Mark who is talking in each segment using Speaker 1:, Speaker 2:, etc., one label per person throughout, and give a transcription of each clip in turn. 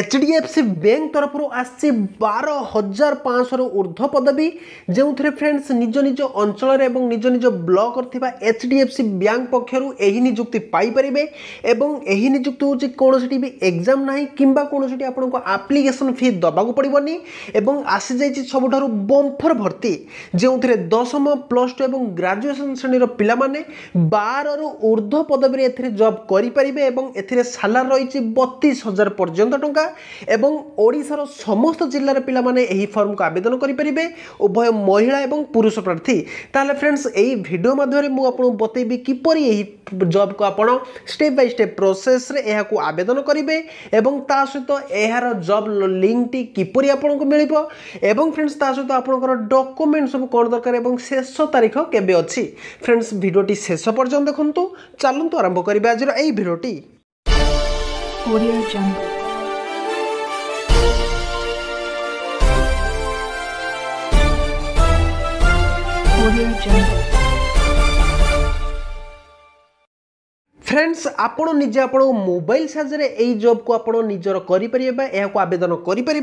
Speaker 1: H D F C bank ତରଫରୁ ଆସିଛି ବାର ହଜାର ପାଞ୍ଚଶହରୁ ଉର୍ଦ୍ଧ୍ୱ ପଦବୀ ଯେଉଁଥିରେ ଫ୍ରେଣ୍ଡସ୍ ନିଜ ନିଜ ଅଞ୍ଚଳରେ ଏବଂ ନିଜ ନିଜ ବ୍ଲକରେ ଥିବା H D F C bank ପକ୍ଷରୁ ଏହି ନିଯୁକ୍ତି ପାଇପାରିବେ ଏବଂ ଏହି ନିଯୁକ୍ତି ହେଉଛି କୌଣସିଟି ବି ଏକ୍ଜାମ୍ ନାହିଁ କିମ୍ବା କୌଣସିଟି ଆପଣଙ୍କୁ ଆପ୍ଲିକେସନ୍ ଫି ଦେବାକୁ ପଡ଼ିବନି ଏବଂ ଆସିଯାଇଛି ସବୁଠାରୁ ବମ୍ଫର ଭର୍ତ୍ତି ଯେଉଁଥିରେ ଦଶମ ପ୍ଲସ୍ ଟୁ ଏବଂ ଗ୍ରାଜୁଏସନ୍ ଶ୍ରେଣୀର ପିଲାମାନେ ବାରରୁ ଉର୍ଦ୍ଧ୍ୱ ପଦବୀରେ ଏଥିରେ ଜବ୍ କରିପାରିବେ ଏବଂ ଏଥିରେ ସାଲାର ରହିଛି ବତିଶ ହଜାର ପର୍ଯ୍ୟନ୍ତ ଟଙ୍କା ରହିବା ଏବଂ ଓଡ଼ିଶାର ସମସ୍ତ ଜିଲ୍ଲାର ପିଲାମାନେ ଏହି ଫର୍ମକୁ ଆବେଦନ କରିପାରିବେ ଉଭୟ ମହିଳା ଏବଂ ପୁରୁଷ ପ୍ରାର୍ଥୀ ତାହେଲେ ଫ୍ରେଣ୍ଡସ୍ ଏହି ଭିଡ଼ିଓ ମାଧ୍ୟମରେ ମୁଁ ଆପଣଙ୍କୁ ବତେଇବି କିପରି ଏହି ଜବ୍କୁ ଆପଣ ଷ୍ଟେପ୍ ବାଇ ଷ୍ଟେପ୍ ପ୍ରୋସେସ୍ରେ ଏହାକୁ ଆବେଦନ କରିବେ ଏବଂ ତା ସହିତ ଏହାର ଜବ୍ ଲିଙ୍କ୍ଟି କିପରି ଆପଣଙ୍କୁ ମିଳିବ ଏବଂ ଫ୍ରେଣ୍ଡସ୍ ତା ସହିତ ଆପଣଙ୍କର ଡକୁମେଣ୍ଟ ସବୁ କ'ଣ ଦରକାର ଏବଂ ଶେଷ ତାରିଖ କେବେ ଅଛି ଫ୍ରେଣ୍ଡସ୍ ଭିଡ଼ିଓଟି ଶେଷ ପର୍ଯ୍ୟନ୍ତ ଦେଖନ୍ତୁ ଚାଲନ୍ତୁ ଆରମ୍ଭ କରିବା ଆଜିର ଏହି ଭିଡ଼ିଓଟି ଓଡ଼ିଆ ଜଙ୍ଗଲ Audio Jungle. ফ্রেন্ডস আপনার নিজে আপনার মোবাইল সাহায্যে এই জবকু আপনার নিজের করে পারে বা এখন আবেদন করে পারে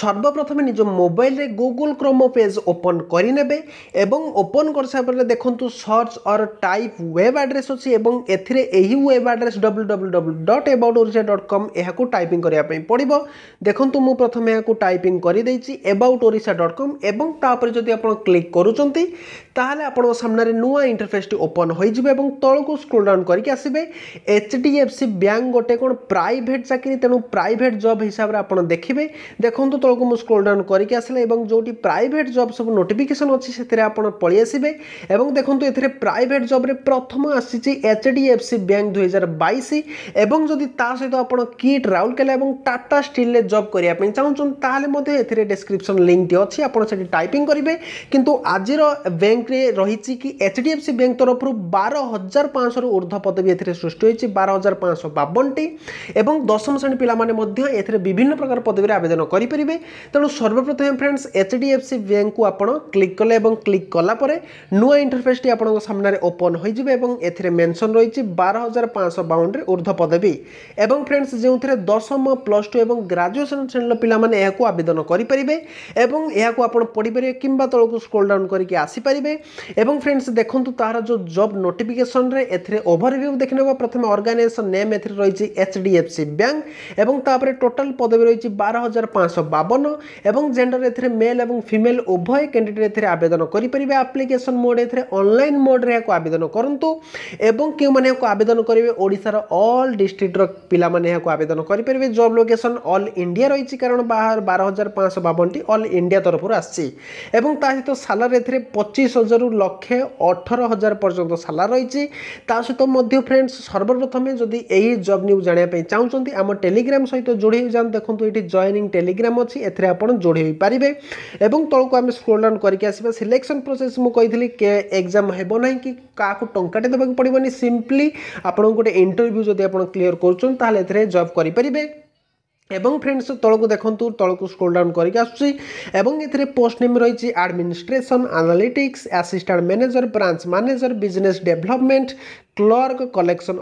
Speaker 1: সর্বপ্রথমে নিজ মোবাইলে গুগল ক্রোম পেজ ওপন করে নেবে এবং ওপন করে দেখুন search or type web address অছি এবং এথিরে এই web address W W W dot about Odisha dot com এখন টাইপিং করা পড়ব দেখুন মু প্রথমে এখন টাইপিং করে দিয়েছি এবাউট ওড়িশা ডট কম এবং তাপরে যদি আপনার ক্লিক করুচার তাহলে আপনার সামনে নূয়া ইন্টরফেসটি ওপন হয়ে যাবে এবং তলকু স্ক্রোল ডাউন করি আসবে দেখবে H D F C bank ଗୋଟେ କ'ଣ ପ୍ରାଇଭେଟ୍ ଚାକିରି ତେଣୁ ପ୍ରାଇଭେଟ୍ ଜବ୍ ହିସାବରେ ଆପଣ ଦେଖିବେ ଦେଖନ୍ତୁ ତଳକୁ ମୁଁ ସ୍କ୍ରୋଲ୍ ଡାଉନ୍ କରିକି ଆସିଲେ ଏବଂ ଯେଉଁଠି ପ୍ରାଇଭେଟ୍ ଜବ୍ ସବୁ ନୋଟିଫିକେସନ୍ ଅଛି ସେଥିରେ ଆପଣ ପଳେଇ ଆସିବେ ଏବଂ ଦେଖନ୍ତୁ ଏଥିରେ ପ୍ରାଇଭେଟ୍ ଜବ୍ରେ ପ୍ରଥମ ଆସିଛି H D F C bank ଦୁଇହଜାର ବାଇଶ ଏବଂ ଯଦି ତା ସହିତ ଆପଣ କିଟ୍ ରାଉରକେଲା ଏବଂ ଟାଟା ଷ୍ଟିଲ୍ରେ ଜବ୍ କରିବା ପାଇଁ ଚାହୁଁଛନ୍ତି ତାହେଲେ ମଧ୍ୟ ଏଥିରେ ଡେସ୍କ୍ରିପ୍ସନ୍ ଲିଙ୍କ୍ଟି ଅଛି ଆପଣ ସେଠି ଟାଇପିଂ କରିବେ କିନ୍ତୁ ଆଜିର ବ୍ୟାଙ୍କରେ ରହିଛି କି H D F C bank ତରଫରୁ ବାର ହଜାର ପାଞ୍ଚଶହରୁ ଉର୍ଦ୍ଧ୍ୱ ପଦବୀ ଏଥିରେ ଏଥିରେ ସୃଷ୍ଟି ହୋଇଛି ବାର ହଜାର ପାଞ୍ଚଶହ ବାବନଟି ଏବଂ ଦଶମ ଶ୍ରେଣୀ ପିଲାମାନେ ମଧ୍ୟ ଏଥିରେ ବିଭିନ୍ନ ପ୍ରକାର ପଦବୀରେ ଆବେଦନ କରିପାରିବେ ତେଣୁ ସର୍ବପ୍ରଥମେ friends H D F C ବ୍ୟାଙ୍କକୁ ଆପଣ କ୍ଲିକ୍ କଲେ ଏବଂ କ୍ଲିକ୍ କଲା ପରେ ନୂଆ ଇଣ୍ଟରଫେସ୍ଟି ଆପଣଙ୍କ ସାମ୍ନାରେ ଓପନ୍ ହୋଇଯିବ ଏବଂ ଏଥିରେ ମେନ୍ସନ୍ ରହିଛି ବାର ହଜାର ପାଞ୍ଚଶହ ବାଉନରେ ଉର୍ଦ୍ଧ୍ୱ ପଦବୀ ଏବଂ ଫ୍ରେଣ୍ଡସ୍ ଯେଉଁଥିରେ ଦଶମ ପ୍ଲସ୍ ଟୁ ଏବଂ ଗ୍ରାଜୁଏସନ୍ ଶ୍ରେଣୀର ପିଲାମାନେ ଏହାକୁ ଆବେଦନ କରିପାରିବେ ଏବଂ ଏହାକୁ ଆପଣ ପଢ଼ିପାରିବେ କିମ୍ବା ତଳକୁ ସ୍କ୍ରୋଲ୍ ଡାଉନ୍ କରିକି ଆସିପାରିବେ ଏବଂ ଫ୍ରେଣ୍ଡସ୍ ଦେଖନ୍ତୁ ତାହାର ଯେଉଁ ଜବ୍ ନୋଟିଫିକେସନ୍ରେ ଏଥିରେ ଓଭରଭ୍ୟୁ ଦେଖିନେ ହେବ ପ୍ରଥମେ ଅର୍ଗାନାଇଜେସନ୍ ନେମ୍ ଏଥିରେ ରହିଛି H D F C bank ଏବଂ ତାପରେ ଟୋଟାଲ ପଦବୀ ରହିଛି ବାର ହଜାର ପାଞ୍ଚଶହ ବାବନ ଏବଂ ଜେଣ୍ଡର ଏଥିରେ ମେଲ୍ ଏବଂ ଫିମେଲ୍ ଉଭୟ କ୍ୟାଣ୍ଡିଡେଟ୍ ଏଥିରେ ଆବେଦନ କରିପାରିବେ ଆପ୍ଲିକେସନ୍ ମୋଡ଼ ଏଥିରେ ଅନଲାଇନ୍ ମୋଡ଼ରେ ଏହାକୁ ଆବେଦନ କରନ୍ତୁ ଏବଂ କେଉଁମାନେ ଏହାକୁ ଆବେଦନ କରିବେ ଓଡ଼ିଶାର ଅଲ୍ ଡିଷ୍ଟ୍ରିକ୍ଟର ପିଲାମାନେ ଏହାକୁ ଆବେଦନ କରିପାରିବେ ଜବ୍ ଲୋକେସନ୍ ଅଲ୍ ଇଣ୍ଡିଆ ରହିଛି କାରଣ ବାର ହଜାର ପାଞ୍ଚଶହ ବାବନଟି ଅଲ୍ ଇଣ୍ଡିଆ ତରଫରୁ ଆସିଛି ଏବଂ ତା ସହିତ ସାଲାରୀ ଏଥିରେ ପଚିଶ ହଜାରରୁ ଲକ୍ଷେ ଅଠର ହଜାର ପର୍ଯ୍ୟନ୍ତ ସାଲାର ରହିଛି ତା ସହିତ ମଧ୍ୟ ଫ୍ରେଣ୍ଡ ফ্রেন্ডস সর্বপ্রথমে যদি এই জব নিউজ জাঁয়া চাহুমান আমার টেলিগ্রাম সহ যোড়ি হয়ে যান দেখুন এটি জয়নিং টেলিগ্রাম অছি এতে আপনার যোড়ি হয়ে পারে এবং তলক আমি স্ক্রোল ডাউন করি আসবা সিলেকশন প্রোসেস মুলি এক্সাম হব না কি কাহু টঙ্কাটে দেওয়া পড়বনি সিম্পলি আপনার গোটে ইন্টরভিউ যদি আপনার ক্লিয়ার করছেন তাহলে এতে জব করে পারে এবং ফ্রেন্ডস তলক দেখুন তলক স্ক্রোল ডাউন করি আসুচি এবং এতে পোস্ট নেম রয়েছে administration analytics assistant manager branch manager business development clerk collection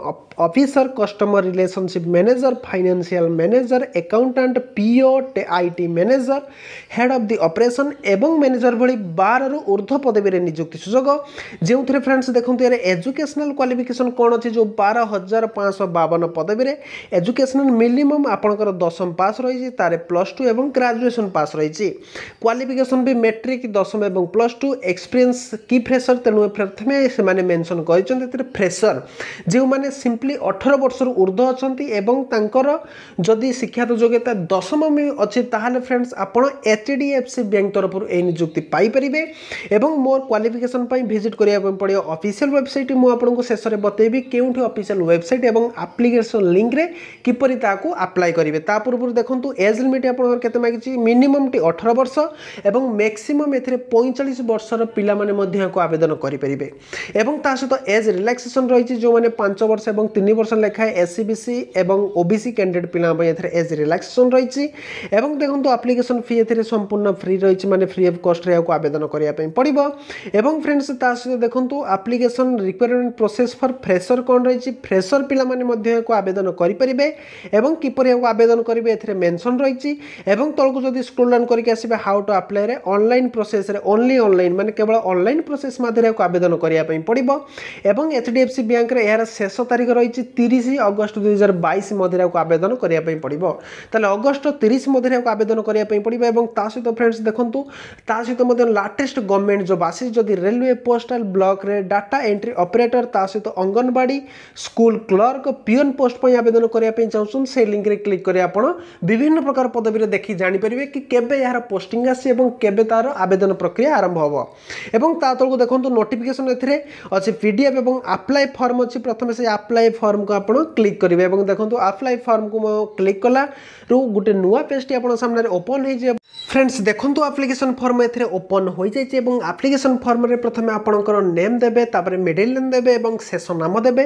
Speaker 1: officer customer relationship manager financial manager accountant PO IT manager head of the operation ଏବଂ ମ୍ୟାନେଜର ଭଳି ବାରରୁ ଉର୍ଦ୍ଧ୍ୱ ପଦବୀରେ ନିଯୁକ୍ତି ସୁଯୋଗ ଯେଉଁଥିରେ ଫ୍ରେଣ୍ଡସ୍ ଦେଖନ୍ତୁ ଏହାର ଏଜୁକେସନାଲ୍ କ୍ୱାଲିଫିକେସନ୍ କ'ଣ ଅଛି ଯେଉଁ ବାର ହଜାର ପାଞ୍ଚଶହ ବାବନ ପଦବୀରେ ଏଜୁକେସନାଲ୍ ମିନିମମ୍ ଆପଣଙ୍କର ଦଶମ ପାସ୍ ରହିଛି ତାର ପ୍ଲସ୍ ଟୁ ଏବଂ ଗ୍ରାଜୁଏସନ୍ ପାସ୍ ରହିଛି କ୍ୱାଲିଫିକେସନ୍ ବି ମେଟ୍ରିକ୍ ଦଶମ ଏବଂ ପ୍ଲସ୍ ଟୁ ଏକ୍ସପିରିଏନ୍ସ କି ଫ୍ରେସର୍ ତେଣୁ ପ୍ରଥମେ ସେମାନେ ମେନ୍ସନ୍ କରିଛନ୍ତି ଏଥିରେ ଫ୍ରେସର୍ ଟିଚର୍ ଯେଉଁମାନେ ସିମ୍ପଲି ଅଠର ବର୍ଷରୁ ଉର୍ଦ୍ଧ୍ୱ ଅଛନ୍ତି ଏବଂ ତାଙ୍କର ଯଦି ଶିକ୍ଷାଗତ ଯୋଗ୍ୟତା ଦଶମ ଅଛି ତାହେଲେ ଫ୍ରେଣ୍ଡସ୍ ଆପଣ H D F C bank ତରଫରୁ ଏହି ନିଯୁକ୍ତି ପାଇପାରିବେ ଏବଂ ମୋର କ୍ୱାଲିଫିକେସନ୍ ପାଇଁ ଭିଜିଟ୍ କରିବା ପାଇଁ ପଡ଼ିବ ଅଫିସିଆଲ୍ ୱେବସାଇଟ୍ ମୁଁ ଆପଣଙ୍କୁ ଶେଷରେ ବତେଇବି କେଉଁଠି ଅଫିସିଆଲ୍ ୱେବସାଇଟ୍ ଏବଂ ଆପ୍ଲିକେସନ୍ ଲିଙ୍କ୍ରେ କିପରି ତାହାକୁ ଆପ୍ଲାଏ କରିବେ ତା ପୂର୍ବରୁ ଦେଖନ୍ତୁ ଏଜ୍ ଲିମିଟ୍ ଆପଣଙ୍କର କେତେ ମାଗିଛି ମିନିମମ୍ଟି ଅଠର ବର୍ଷ ଏବଂ ମ୍ୟାକ୍ସିମମ୍ ଏଥିରେ ପଇଁଚାଳିଶ ବର୍ଷର ପିଲାମାନେ ମଧ୍ୟ ଏହାକୁ ଆବେଦନ କରିପାରିବେ ଏବଂ ତା ସହିତ ଏଜ୍ ରିଲାକ୍ସେସନ୍ রয়েছে যে পাঁচ বর্ষ এবং তিন বর্ষ লেখায় এসসি এবং ওবিসি ক্যান্ডিডেট পিলা এর এজ রিলাক্সেসন রয়েছে এবং দেখুন আপ্লিকেসন ফি এর সম্পূর্ণ ফ্রি রয়েছে মানে ফ্রি অফ কস্টরে এখন আবেদন করা পড়ব এবং ফ্রেন্ডস তা সহ দেখুন application requirement process for fresher কোণ রয়েছে ফ্রেসর পিলা মানে আবেদন করে এবং কিপর আবেদন করবে এর মেনশন রয়েছে এবং তলক যদি স্ক্রোল ডাউন করি আসবে হাউ টু আপ্লাইরে অনলাইন প্রোসেসরে অনলি অনলাইন মানে কেবল অনলাইন প্রোসেস মাধ্যমে আবেদন করা পড়ব এবং এইচডিএফসি ଏଚ୍ ବ୍ୟାଙ୍କର ଏହାର ଶେଷ ତାରିଖ ରହିଛି ତିରିଶ ଅଗଷ୍ଟ ଦୁଇହଜାର ବାଇଶ ମଧ୍ୟରେ ଆବେଦନ କରିବା ପାଇଁ ପଡ଼ିବ ତାହେଲେ ଅଗଷ୍ଟ ତିରିଶ ମଧ୍ୟରେ ଆବେଦନ କରିବା ପାଇଁ ପଡ଼ିବ ଏବଂ ତା ସହିତ ଫ୍ରେଣ୍ଡସ୍ ଦେଖନ୍ତୁ ତା ସହିତ ମଧ୍ୟ ଲାଟେଷ୍ଟ ଗଭର୍ଣ୍ଣମେଣ୍ଟ ଜବ୍ ଆସିଛି ଯଦି ରେଲୱେ ପୋଷ୍ଟାଲ ବ୍ଲକରେ ଡାଟା ଏଣ୍ଟ୍ରି ଅପରେଟର ତା ସହିତ anganwadi school clerk peon post ପାଇଁ ଆବେଦନ କରିବା ପାଇଁ ଚାହୁଁଛନ୍ତି ସେ ଲିଙ୍କରେ କ୍ଲିକ୍ କରି ଆପଣ ବିଭିନ୍ନ ପ୍ରକାର ପଦବୀରେ ଦେଖି ଜାଣିପାରିବେ କି କେବେ ଏହାର ପୋଷ୍ଟିଂ ଆସିଛି ଏବଂ କେବେ ତା'ର ଆବେଦନ ପ୍ରକ୍ରିୟା ଆରମ୍ଭ ହେବ ଏବଂ ତା ତଳକୁ ଦେଖନ୍ତୁ ନୋଟିଫିକେସନ୍ ଏଥିରେ ଅଛି ପି ଡି ଏଫ୍ ଏବଂ ଆପ୍ଲାଏ ଫର୍ମ ଅଛି ପ୍ରଥମେ ସେ ଆପ୍ଲାଏ ଫର୍ମକୁ ଆପଣ କ୍ଲିକ୍ କରିବେ ଏବଂ ଦେଖନ୍ତୁ ଆପ୍ଲାଏ ଫର୍ମକୁ ମୁଁ କ୍ଲିକ୍ କଲାରୁ ଗୋଟେ ନୂଆ ପେଜ୍ଟି ଆପଣଙ୍କ ସାମ୍ନାରେ ଓପନ୍ ହୋଇଯିବ ফ্রেন্ডস দেখুন আপ্লিকেশন ফর্ম এতে ওপন হয়ে যাই এবং আপ্লিকেশন ফর্মরে প্রথমে আপনার নেম দেবে তাপরে মিডিল নেম দেবে এবং শেষ নাম দেবে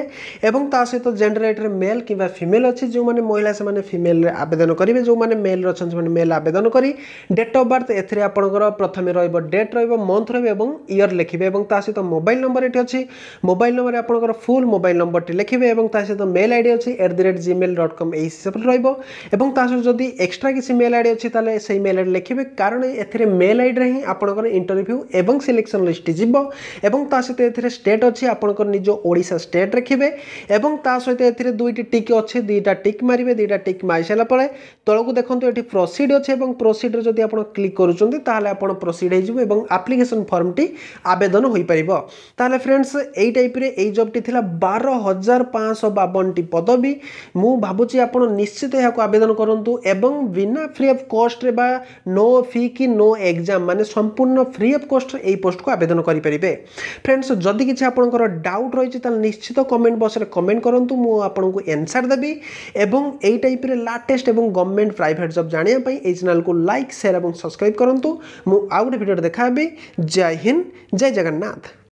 Speaker 1: এবং তা সহ জেন্ডর এটার মেল কিংবা ফিমেল অছি যে মহিলা সে ফিমেল আবেদন করবে যে মেল অনেক মেল আবেদন করি ডেট অফ বার্থ এতে আপনার প্রথমে রহব ডেট রহব মন্থ রহব এবং ইয়র লিখবে এবং তা সহ মোবাইল নম্বর এটি অছি মোবাইল নম্বর আপনার ফুল মোবাইল নম্বরটি লিখবে এবং তা সহ মেল আইডি অছি at the rate Gmail dot com এই হিসাবে রহব এবং তা সহ যদি এক্সট্রা কিছু মেল আইডি অছি তাহলে সেই মেল আইডি লিখবে ରଖିବେ କାରଣ ଏଥିରେ ମେଲ୍ ଆଇଡ଼ିରେ ହିଁ ଆପଣଙ୍କର ଇଣ୍ଟରଭ୍ୟୁ ଏବଂ ସିଲେକ୍ସନ୍ ଲିଷ୍ଟ ଯିବ ଏବଂ ତା ସହିତ ଏଥିରେ ଷ୍ଟେଟ୍ ଅଛି ଆପଣଙ୍କର ନିଜ ଓଡ଼ିଶା ଷ୍ଟେଟ୍ ରଖିବେ ଏବଂ ତା ସହିତ ଏଥିରେ ଦୁଇଟି ଟିକ୍ ଅଛି ଦୁଇଟା ଟିକ୍ ମାରିବେ ଦୁଇଟା ଟିକ୍ ମାରିସାରିଲା ପରେ ତଳକୁ ଦେଖନ୍ତୁ ଏଠି ପ୍ରୋସିଡ଼ ଅଛି ଏବଂ ପ୍ରୋସିଡ଼ରେ ଯଦି ଆପଣ କ୍ଲିକ୍ କରୁଛନ୍ତି ତାହେଲେ ଆପଣ ପ୍ରୋସିଡ଼ ହେଇଯିବ ଏବଂ ଆପ୍ଲିକେସନ୍ ଫର୍ମଟି ଆବେଦନ ହୋଇପାରିବ ତାହେଲେ ଫ୍ରେଣ୍ଡସ୍ ଏଇ ଟାଇପ୍ରେ ଏଇ ଜବ୍ଟି ଥିଲା ବାର ହଜାର ପାଞ୍ଚଶହ ବାବନଟି ପଦବୀ ମୁଁ ଭାବୁଛି ଆପଣ ନିଶ୍ଚିତ ଏହାକୁ ଆବେଦନ କରନ୍ତୁ ଏବଂ ବିନା ଫ୍ରି ଅଫ୍ କଷ୍ଟରେ ବା ନୋ নো ফି କି ନୋ ଏକ୍ଜାମ୍ ମାନେ ସମ୍ପୂର୍ଣ୍ଣ ଫ୍ରି ଅଫ୍ କଷ୍ଟରେ ଏହି ପୋଷ୍ଟକୁ ଆବେଦନ କରିପାରିବେ ଫ୍ରେଣ୍ଡସ୍ ଯଦି କିଛି ଆପଣଙ୍କର ଡାଉଟ୍ ରହିଛି ତାହେଲେ ନିଶ୍ଚିତ କମେଣ୍ଟ ବକ୍ସରେ କମେଣ୍ଟ କରନ୍ତୁ ମୁଁ ଆପଣଙ୍କୁ ଏନ୍ସର୍ ଦେବି ଏବଂ ଏହି ଟାଇପ୍ରେ ଲାଟେଷ୍ଟ ଏବଂ ଗଭର୍ଣ୍ଣମେଣ୍ଟ ପ୍ରାଇଭେଟ୍ ଜବ୍ ଜାଣିବା ପାଇଁ ଏହି ଚ୍ୟାନେଲ୍କୁ ଲାଇକ୍ ସେୟାର୍ ଏବଂ ସବସ୍କ୍ରାଇବ୍ କରନ୍ତୁ ମୁଁ ଆଉ ଗୋଟେ ଭିଡ଼ିଓରେ ଦେଖା ହେବି ଜୟ ହିନ୍ଦ ଜୟ ଜଗନ୍ନାଥ